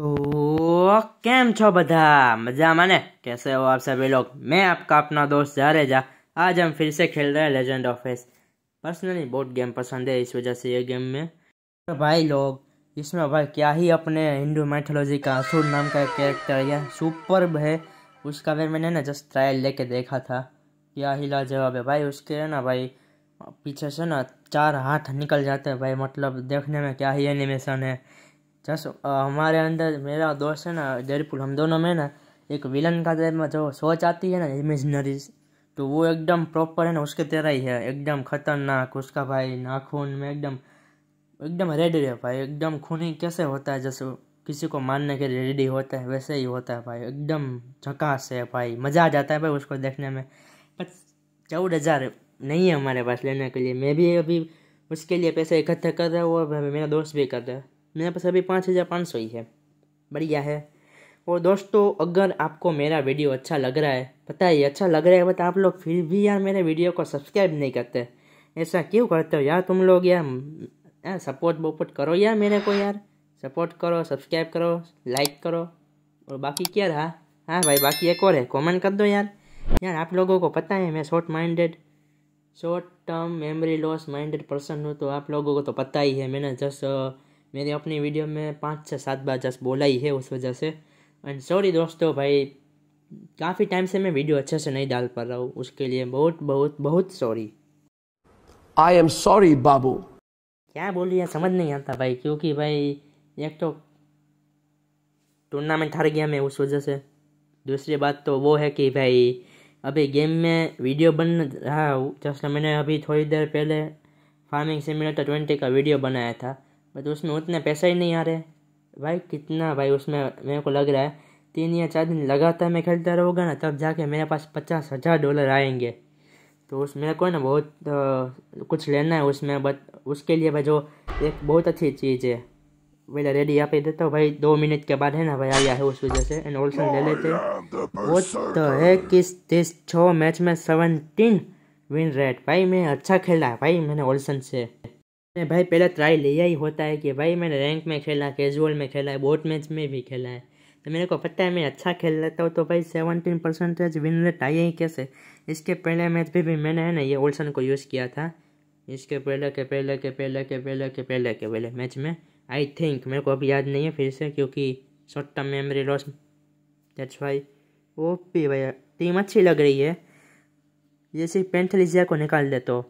તો तो छो છો मजा माने कैसे हो आप सभी लोग मैं आपका अपना दोस्त जा रहे जा आज हम फिर से खेल रहे हैं लेजेंड ऑफ एस पर्सनली बहुत गेम पसंद है इस वजह से ये गेम में तो भाई लोग इसमें भाई क्या ही अपने हिंदू मैथोलॉजी का असुर नाम का कैरेक्टर यह सुपर है उसका भी मैंने ना जस्ट ट्रायल लेके देखा था क्या ही लाजवाब है भाई उसके ना भाई पीछे से ना चार हाथ निकल जाते हैं भाई मतलब देखने में क्या ही एनिमेशन है જસ हमारे अंदर मेरा दोस्त है ना डेरपुल हम दोनों में ना एक विलन का में जो सोच आती है ना इमेजनरीज तो वो एकदम प्रॉपर है ना उसके तरह ही है एकदम खतरनाक उसका भाई नाखून में एकदम एकदम रेडी है भाई एकदम खूनी कैसे होता है जैसे किसी को मानने के लिए रेडी होता है वैसे ही होता है भाई एकदम झकास है भाई मज़ा आ जाता है भाई उसको देखने में बस चौदह हज़ार नहीं है हमारे पास लेने के लिए मैं भी अभी उसके लिए पैसे इकट्ठे कर रहा हूँ और मेरा दोस्त भी कर रहा है मेरे पास अभी पाँच हज़ार पाँच सौ ही है बढ़िया है और दोस्तों अगर आपको मेरा वीडियो अच्छा लग रहा है पता है अच्छा लग रहा है बट आप लोग फिर भी यार मेरे वीडियो को सब्सक्राइब नहीं करते ऐसा क्यों करते हो यार तुम लोग यार यार सपोर्ट वपोर्ट करो यार मेरे को यार सपोर्ट करो सब्सक्राइब करो लाइक करो और बाकी क्या रहा हाँ भाई बाकी एक और है कमेंट कर दो यार यार आप लोगों को पता है मैं short minded short term memory loss minded person हूँ तो आप लोगों को तो पता ही है मैंने जस्ट मेरी अपनी वीडियो में पाँच से सात बार जस्ट बोला ही है उस वजह से एंड सॉरी दोस्तों भाई काफ़ी टाइम से मैं वीडियो अच्छे से नहीं डाल पा रहा हूँ उसके लिए बहुत बहुत बहुत सॉरी आई एम सॉरी बाबू क्या है समझ नहीं आता भाई क्योंकि भाई एक तो टूर्नामेंट हार गया मैं उस वजह से दूसरी बात तो वो है कि भाई अभी गेम में वीडियो बन रहा हूँ जैसे मैंने अभी थोड़ी देर पहले फार्मिंग सिमुलेटर ट्वेंटी का वीडियो बनाया था बट उसमें उतने पैसे ही नहीं आ रहे भाई कितना भाई उसमें मेरे को लग रहा है तीन या चार दिन लगातार मैं खेलता रहूँगा ना तब जाके मेरे पास पचास हज़ार डॉलर आएंगे तो उस मेरे को ना बहुत आ, कुछ लेना है उसमें बट उसके लिए भाई जो एक बहुत अच्छी चीज़ है पहले रेडी यहाँ पे देता हूँ भाई दो मिनट के बाद है ना भाई आया है उस वजह से एंड ऑल्सन ले लेते वो तो है किस दिस छः मैच में सेवनटीन विन रेट भाई मैं अच्छा खेला है भाई मैंने ऑल्सन से भाई पहला ट्राई लिया ही होता है कि भाई मैंने रैंक में खेला कैजुअल में खेला है बोट मैच में भी खेला है तो मेरे को पता है मैं अच्छा खेल लेता हूँ तो भाई सेवनटीन परसेंटेज विन रेट आई ही कैसे इसके पहले मैच भी, भी मैंने है ना ये ओल्सन को यूज़ किया था इसके पहले के पहले के पहले के पहले के पहले के पहले मैच में आई थिंक मेरे को अभी याद नहीं है फिर से क्योंकि short term memory loss that's why O P भैया टीम अच्छी लग रही है जैसे पेंथलिजिया को निकाल दे तो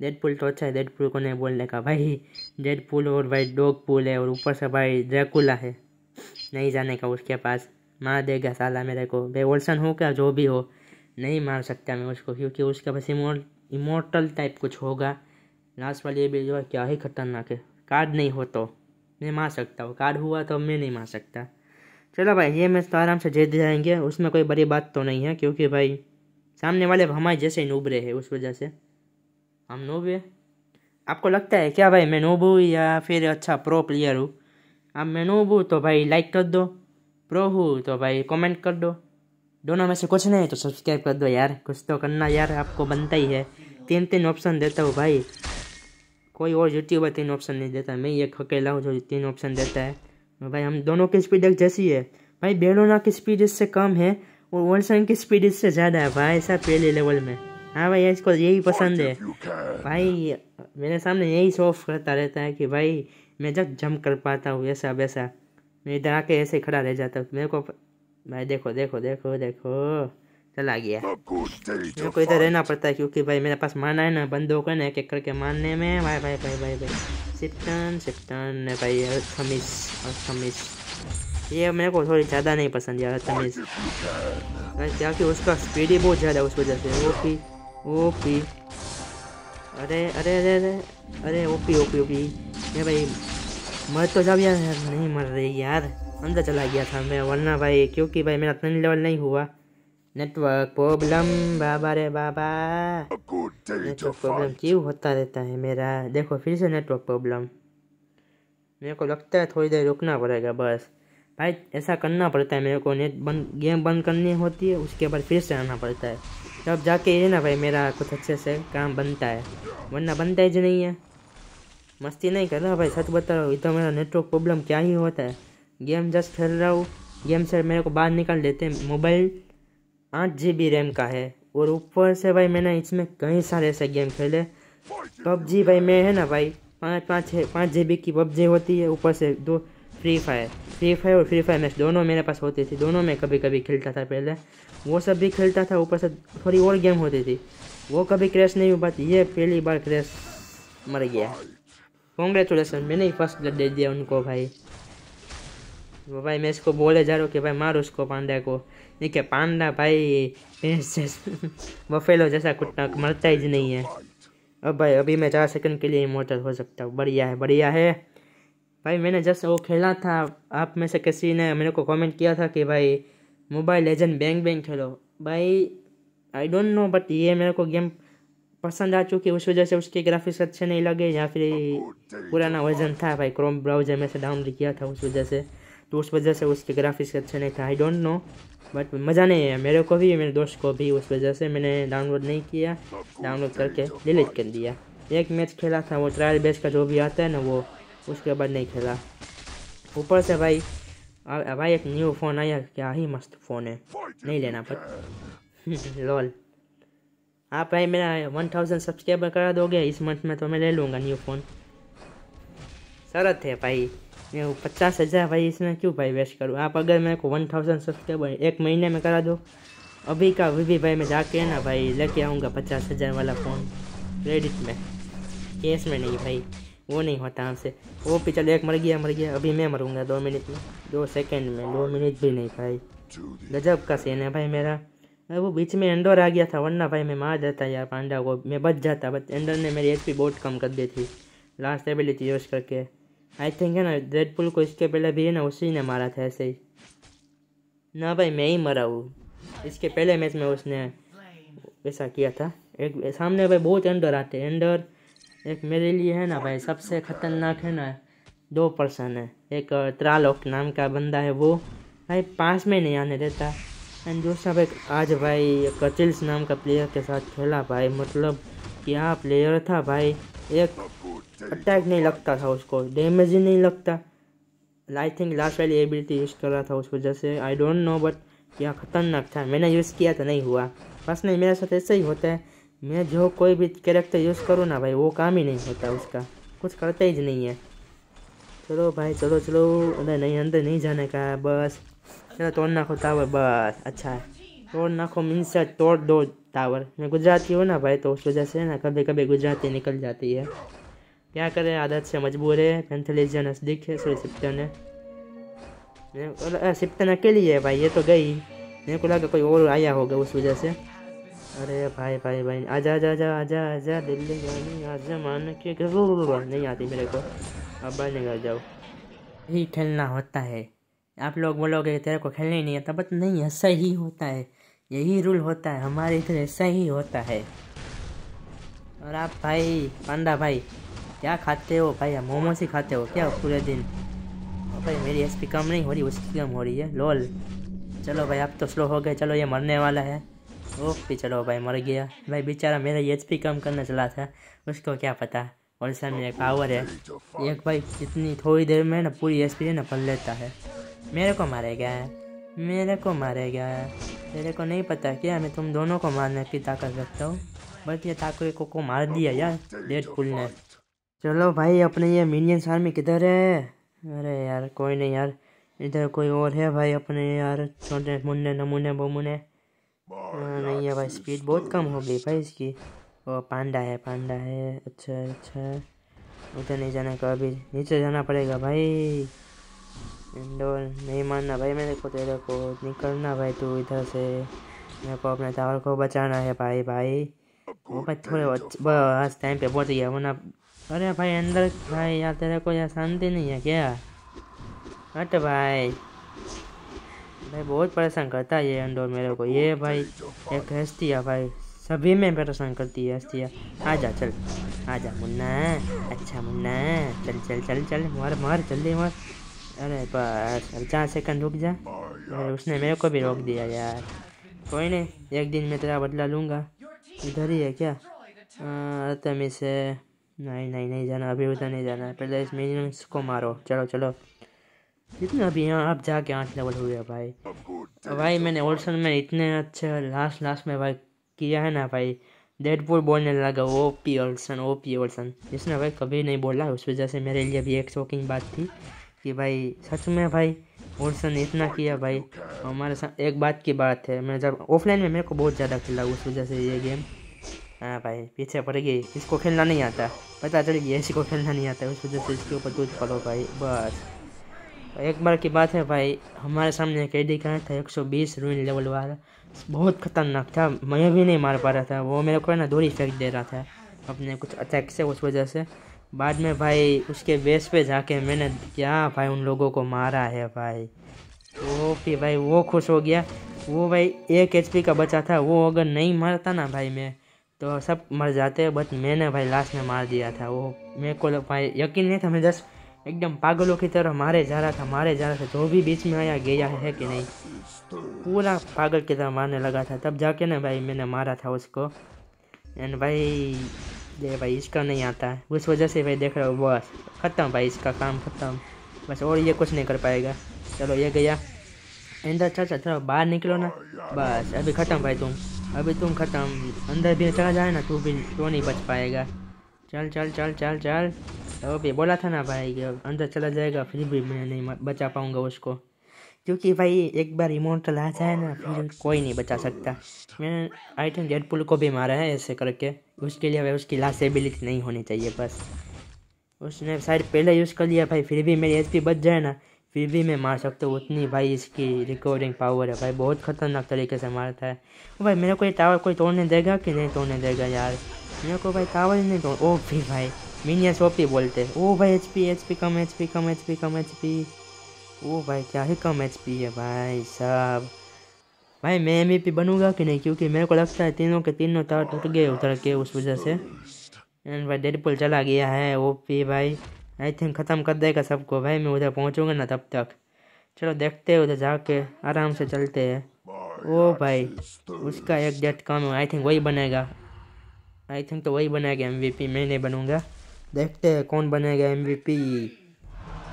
डेड पुल तो अच्छा है डेड पुल को नहीं बोलने का भाई डेड पुल और भाई डॉग पुल है और ऊपर से भाई ड्रैकुला है नहीं जाने का उसके पास मार देगा साला मेरे को भाई ओल्सन हो क्या जो भी हो नहीं मार सकता मैं उसको क्योंकि उसके पास इमो इमोटल टाइप कुछ होगा लास्ट वाली भी जो है क्या ही खतरनाक है कार्ड नहीं हो तो मैं मार सकता हूँ कार्ड हुआ तो मैं नहीं मार सकता चलो भाई ये मैच तो आराम से जीत जाएंगे उसमें कोई बड़ी बात तो नहीं है क्योंकि भाई सामने वाले हमारे जैसे ही नूबरे है उस वजह से हम नोब है आपको लगता है क्या भाई मैं नोब हूँ या फिर अच्छा प्रो प्लेयर हूँ अब मैं नोब हूँ तो भाई लाइक कर दो प्रो हूँ तो भाई कमेंट कर दो दोनों में से कुछ नहीं तो सब्सक्राइब कर दो यार कुछ तो करना यार आपको बनता ही है तीन तीन ऑप्शन देता हूँ भाई कोई और यूट्यूबर तीन ऑप्शन नहीं देता मैं ये अकेला हूँ जो तीन ऑप्शन देता है भाई हम दोनों की स्पीड एक जैसी है भाई बेलोना की स्पीड इससे कम है और वर्ल्ड की स्पीड इससे ज़्यादा है भाई ऐसा पहले लेवल में हाँ भाई इसको यही पसंद है भाई मेरे सामने यही शो ऑफ करता रहता है कि भाई मैं जब जम कर पाता हूँ ऐसा वैसा मैं इधर आके ऐसे खड़ा रह जाता हूँ मेरे को भाई देखो देखो देखो देखो चला गया मेरे को इधर रहना पड़ता है क्योंकि भाई मेरे पास माना है ना है एक एक करके मारने में भाई भाई भाई भाई भाई सिप्टन सिप्टन भाई अर्थमिस अर्थमिस ये मेरे को थोड़ी ज़्यादा नहीं पसंद यार अर्थमिस क्या कि उसका स्पीड ही बहुत ज़्यादा उस वजह से वो कि ओपी अरे अरे अरे अरे अरे ओपी ओपी ओपी मैं भाई मर तो जब यार नहीं मर रही यार अंदर चला गया था मैं वरना भाई क्योंकि भाई मेरा इतना लेवल नहीं हुआ नेटवर्क प्रॉब्लम बाबा रे बाबा नेटवर्क प्रॉब्लम क्यों होता रहता है मेरा देखो फिर से नेटवर्क प्रॉब्लम मेरे को लगता है थोड़ी देर रुकना पड़ेगा बस भाई ऐसा करना पड़ता है मेरे को नेट बंद गेम बंद करनी होती है उसके बाद फिर से आना पड़ता है तब जाके ये ना भाई मेरा कुछ अच्छे से काम बनता है वरना बनता ही नहीं है मस्ती नहीं कर रहा भाई सच बता रहा हूँ मेरा नेटवर्क प्रॉब्लम क्या ही होता है गेम जस्ट खेल रहा हूँ गेम से मेरे को बाहर निकाल देते हैं मोबाइल आठ जी बी रैम का है और ऊपर से भाई मैंने इसमें कई सारे ऐसे गेम खेले पबजी भाई मैं है ना भाई पाँच पाँच छः पाँच जी बी की पबजी होती है ऊपर से दो फ्री फायर फ्री फायर और फ्री फायर मैच दोनों मेरे पास होती थी दोनों में कभी कभी खेलता था पहले वो सब भी खेलता था ऊपर से थोड़ी और गेम होती थी वो कभी क्रैश नहीं हुई बात ये पहली बार क्रैश मर गया कॉन्ग्रेचुलेसन मैंने ही फर्स्ट ब्लड दे दिया उनको भाई वो भाई मैं इसको बोले जा रहा हूँ कि भाई मार उसको पांडा को नहीं क्या पांडा भाई वो फेलो जैसा कुत्ता मरता ही नहीं है अब भाई अभी मैं चार सेकंड के लिए इमोटल हो सकता हूँ बढ़िया है बढ़िया है भाई मैंने जैसे वो खेला था आप में से किसी ने मेरे को कमेंट किया था कि भाई मोबाइल लेजेंड बैंग बैंग खेलो भाई आई डोंट नो बट ये मेरे को गेम पसंद आ चुकी उस वजह से उसके ग्राफिक्स अच्छे नहीं लगे या फिर पुराना वर्जन था भाई क्रोम ब्राउजर में से डाउनलोड किया था उस वजह से तो उस वजह से उसके ग्राफिक्स अच्छे नहीं था आई डोंट नो बट मज़ा नहीं है मेरे को भी मेरे दोस्त को भी उस वजह से मैंने डाउनलोड नहीं किया डाउनलोड करके डिलीट कर दिया एक मैच खेला था वो ट्रायल बेस का जो भी आता है ना वो उसके बाद नहीं खेला ऊपर से भाई अब भाई एक न्यू फ़ोन आया क्या ही मस्त फ़ोन है नहीं लेना पर लॉल आप भाई मेरा वन थाउजेंड सब्सक्राइबर करा दोगे इस मंथ में तो मैं ले लूँगा न्यू फ़ोन शरत है भाई मैं पचास हज़ार भाई इसमें क्यों भाई वेस्ट करूँ आप अगर मेरे को वन थाउजेंड सब्सक्राइबर एक महीने में करा दो अभी का अभी भी भाई मैं जाके ना भाई लेके आऊँगा पचास हज़ार वाला फ़ोन क्रेडिट में कैश में नहीं भाई वो नहीं होता हमसे वो भी चल एक मर गया मर गया अभी मैं मरूंगा दो मिनट में दो सेकंड में दो मिनट भी नहीं भाई गजब का सीन है भाई मेरा वो बीच में एंडोर आ गया था वरना भाई मैं मार जाता यार पांडा को मैं बच जाता बट एंडोर ने मेरी एच बहुत कम कर दी थी लास्ट एबिलिटी यूज करके आई थिंक है ना पुल को इसके पहले भी है ना उसी ने मारा था ऐसे ही ना भाई मैं ही मरा हूँ इसके पहले मैच में उसने ऐसा किया था एक सामने भाई बहुत एंडर आते एंडर एक मेरे लिए है ना भाई सबसे ख़तरनाक है ना दो पर्सन है एक त्रालोक नाम का बंदा है वो भाई पास में नहीं आने देता एंड दूसरा भाई आज भाई कचिल्स नाम का प्लेयर के साथ खेला भाई मतलब क्या प्लेयर था भाई एक अटैक नहीं लगता था उसको डैमेज ही नहीं लगता आई थिंक लास्ट वाली एबिलिटी यूज़ कर रहा था उस वजह से आई डोंट नो बट क्या ख़तरनाक था मैंने यूज़ किया तो नहीं हुआ बस नहीं मेरे साथ ऐसे ही होता है मैं जो कोई भी कैरेक्टर यूज़ करूँ ना भाई वो काम ही नहीं होता उसका कुछ करता ही नहीं है चलो भाई चलो चलो अरे नहीं अंदर नहीं जाने का है बस चलो तोड़ नाखो टावर बस अच्छा है तोड़ नाखो मीन्स तोड़ दो टावर मैं गुजराती हूँ ना भाई तो उस वजह से ना कभी कभी गुजराती निकल जाती है क्या करें आदत से मजबूर है पेंथलिजन नज़दीक है सोरे सिप्टन है मैं सिप्टन अकेली है भाई ये तो गई मेरे को लगा कोई और आया होगा उस वजह से अरे भाई भाई भाई आजा आजा आजा आजा आजा दिल्ली जानी आजा मान के नहीं आती मेरे को अब बाहर निकल जाओ ही खेलना होता है आप लोग बोलोगे तेरे को खेलने ही नहीं आता बट नहीं ऐसा ही होता है यही रूल होता है हमारे इधर ऐसा ही होता है और आप भाई पांडा भाई क्या खाते हो भाई आप मोमोस ही खाते हो क्या पूरे दिन भाई मेरी एस कम नहीं हो रही उसकी कम हो रही है लोल चलो भाई आप तो स्लो हो गए चलो ये मरने वाला है ओके चलो भाई मर गया भाई बेचारा मेरा एच पी कम करने चला था उसको क्या पता और सर मेरा पावर है एक भाई कितनी थोड़ी देर में ना पूरी एच पी है ना पल लेता है मेरे को मारेगा मेरे को मारेगा मेरे को नहीं पता क्या मैं तुम दोनों को मारने की ताकत रखता हूँ बट ये ठाकुर को, को मार दिया यार डेट फुल ने चलो भाई अपने ये मिनियंस आर्मी किधर है अरे यार कोई नहीं यार इधर कोई और है भाई अपने यार छोटे मुन्ने नमूने बमुने नहीं है भाई स्पीड बहुत कम हो गई भाई इसकी ओ पांडा है पांडा है अच्छा अच्छा उधर नहीं जाने का अभी नीचे जाना पड़ेगा भाई इंडोर नहीं मानना भाई मेरे को तेरे को निकलना भाई तू इधर से मेरे को अपने टावर को बचाना है भाई भाई वो भाई थोड़े आज टाइम पे बहुत गया वरना अरे भाई अंदर भाई यार तेरे को यार शांति नहीं है क्या हट भाई भाई बहुत परेशान करता है ये अंडो मेरे को ये भाई एक हस्तिया भाई सभी में परेशान करती है हस्तिया आ जा चल आ जा मुन्ना अच्छा मुन्ना चल चल चल चल मार मार जल्दी मार अरे बस चार सेकंड रुक जा अरे उसने मेरे को भी रोक दिया यार कोई नहीं एक दिन मैं तेरा बदला लूँगा इधर ही है क्या तमी से नहीं नहीं नहीं जाना अभी उधर नहीं जाना पहले इस मिनियंस को मारो चलो चलो कितना अभी यहाँ आप जाके आठ लेवल हो गया भाई भाई मैंने ओल्सन में इतने अच्छे लास्ट लास्ट में भाई किया है ना भाई डेड बोल बोलने लगा O P Olsen O P Olsen जिसने भाई कभी नहीं बोला उस वजह से मेरे लिए भी एक शॉकिंग बात थी कि भाई सच में भाई ओल्सन इतना किया भाई हमारे साथ एक बात की बात है मैं जब ऑफलाइन में मेरे को बहुत ज़्यादा खेला उस वजह से ये गेम हाँ भाई पीछे पड़ गई इसको खेलना नहीं आता पता चल गया इसी को खेलना नहीं आता उस वजह से इसके ऊपर दूध पड़ो भाई बस एक बार की बात है भाई हमारे सामने एक एडी का था 120 रूइन लेवल वाला बहुत खतरनाक था मैं भी नहीं मार पा रहा था वो मेरे को ना दूरी फेंक दे रहा था अपने कुछ अटैक से उस वजह से बाद में भाई उसके बेस पे जाके मैंने क्या भाई उन लोगों को मारा है भाई वो भी भाई वो खुश हो गया वो भाई एक एच का बचा था वो अगर नहीं मारता ना भाई मैं तो सब मर जाते बट मैंने भाई लास्ट में मार दिया था वो मेरे को भाई यकीन नहीं था मैं जस्ट एकदम पागलों की तरह मारे जा रहा था मारे जा रहा था जो भी बीच में आया गया है कि नहीं पूरा पागल की तरह मारने लगा था तब जाके ना भाई मैंने मारा था उसको एंड भाई ये भाई इसका नहीं आता है उस वजह से भाई देख रहे हो बस ख़त्म भाई इसका काम ख़त्म बस और ये कुछ नहीं कर पाएगा चलो ये गया अंदर चल चलो बाहर निकलो ना बस अभी ख़त्म भाई तुम अभी तुम ख़त्म अंदर भी चला जाए ना तू तो भी तो नहीं बच पाएगा चल चल चल चल चल भी बोला था ना भाई कि अंदर चला जाएगा फिर भी मैं नहीं बचा पाऊंगा उसको क्योंकि भाई एक बार इमोटल आ जाए ना फिर कोई नहीं बचा सकता मैंने थिंक डेडपुल को भी मारा है ऐसे करके उसके लिए भाई उसकी लास्ट एबिलिटी नहीं होनी चाहिए बस उसने शायद पहले यूज़ कर लिया भाई फिर भी मेरी एच बच जाए ना फिर भी मैं मार सकता हूँ उतनी भाई इसकी रिकवरिंग पावर है भाई बहुत ख़तरनाक तरीके से मारता है वो भाई मेरे को ये टावर कोई तोड़ने देगा कि नहीं तोड़ने देगा यार मेरे को भाई टावर ही नहीं तोड़ ओ भी भाई मिनियंस ओपी बोलते ओ भाई H P H P come H P come H P come H P ओ भाई क्या ही कम एच पी है भाई साहब भाई मैं एम पी बनूंगा कि नहीं क्योंकि मेरे को लगता है तीनों के तीनों तार टूट गए उतर के उस वजह से एंड भाई डेडपुल चला गया है ओ पी भाई आई थिंक ख़त्म कर देगा सबको भाई मैं उधर पहुँचूँगा ना तब तक चलो देखते हैं उधर जाके आराम से चलते हैं ओ भाई उसका एक डेट कम है आई थिंक वही बनेगा आई थिंक तो वही बनेगा एम वी पी मैं नहीं बनूँगा देखते हैं कौन बनेगा एम वी पी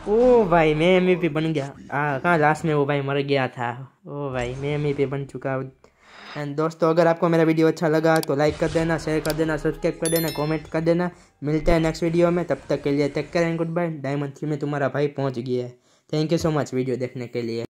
ओ भाई मैं एम वी पी बन गया हाँ कहाँ लास्ट में वो भाई मर गया था ओ भाई मैं एम वी पी बन चुका हूँ एंड दोस्तों अगर आपको मेरा वीडियो अच्छा लगा तो लाइक कर देना शेयर कर देना सब्सक्राइब कर देना कमेंट कर देना मिलते हैं नेक्स्ट वीडियो में तब तक के लिए take care and good bye diamond three में तुम्हारा भाई पहुंच गया है thank you so much video देखने के लिए